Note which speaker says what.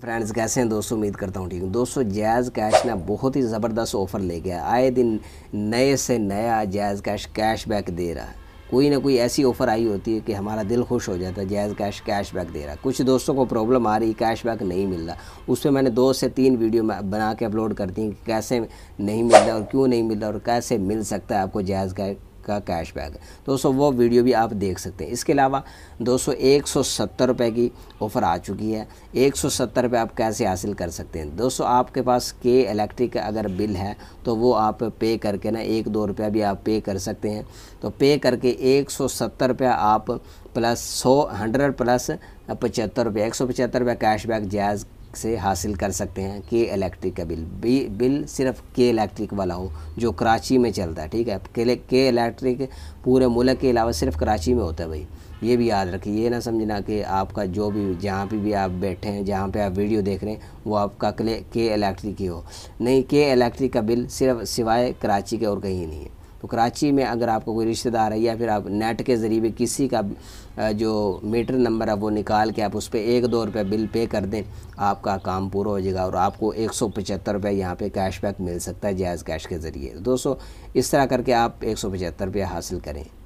Speaker 1: friends कैसे हैं दोस्तों उम्मीद करता हूँ ठीक हूँ दोस्तों जैज़ कैश ना बहुत ही ज़बरदस्त ऑफ़र ले गया आए दिन नए से नया जैज़ कैश कैशबैक दे रहा है कोई ना कोई ऐसी ऑफ़र आई होती है कि हमारा दिल खुश हो जाता है जैज़ कैश कैशबैक दे रहा है कुछ दोस्तों को प्रॉब्लम आ रही कैशबैक नहीं मिल रहा उस पर मैंने दो से तीन वीडियो में बना के अपलोड करती हूँ कि कैसे नहीं मिल रहा और क्यों नहीं मिल रहा और कैसे मिल सकता है आपको जैज़ कैश का कैशबैक तो दोस्तों वो वीडियो भी आप देख सकते हैं इसके अलावा दोस्तों एक रुपए की ऑफ़र आ चुकी है एक सौ आप कैसे हासिल कर सकते हैं दोस्तों आपके पास के इलेक्ट्रिक अगर बिल है तो वो आप पे करके ना एक दो रुपया भी आप पे कर सकते हैं तो पे करके एक सौ सत्तर आप प्लस सौ हंड्रेड प्लस पचहत्तर रुपये एक सौ पचहत्तर रुपया कैशबैक जायज़ से हासिल कर सकते हैं के इलेक्ट्रिक का बिल बी बिल सिर्फ के इलेक्ट्रिक वाला हो जो कराची में चलता है ठीक है के, के इलेक्ट्रिक पूरे मुल्क के अलावा सिर्फ कराची में होता है भाई ये भी याद रखिए ये ना समझना कि आपका जो भी जहाँ पे भी आप बैठे हैं जहाँ पे आप वीडियो देख रहे हैं वो आपका के इलेक्ट्रिक ही हो नहीं के इलेक्ट्रिक का बिल सिर्फ सिवाय कराची के और कहीं नहीं है तो कराची में अगर आपको कोई रिश्तेदार है या फिर आप नेट के ज़रिए किसी का जो मीटर नंबर है वो निकाल के आप उस पर एक दो रुपये बिल पे कर दें आपका काम पूरा हो जाएगा और आपको एक सौ पचहत्तर रुपये यहाँ पर कैशबैक मिल सकता है जायज़ कैश के ज़रिए दोस्तों इस तरह करके आप एक सौ पचहत्तर रुपये हासिल करें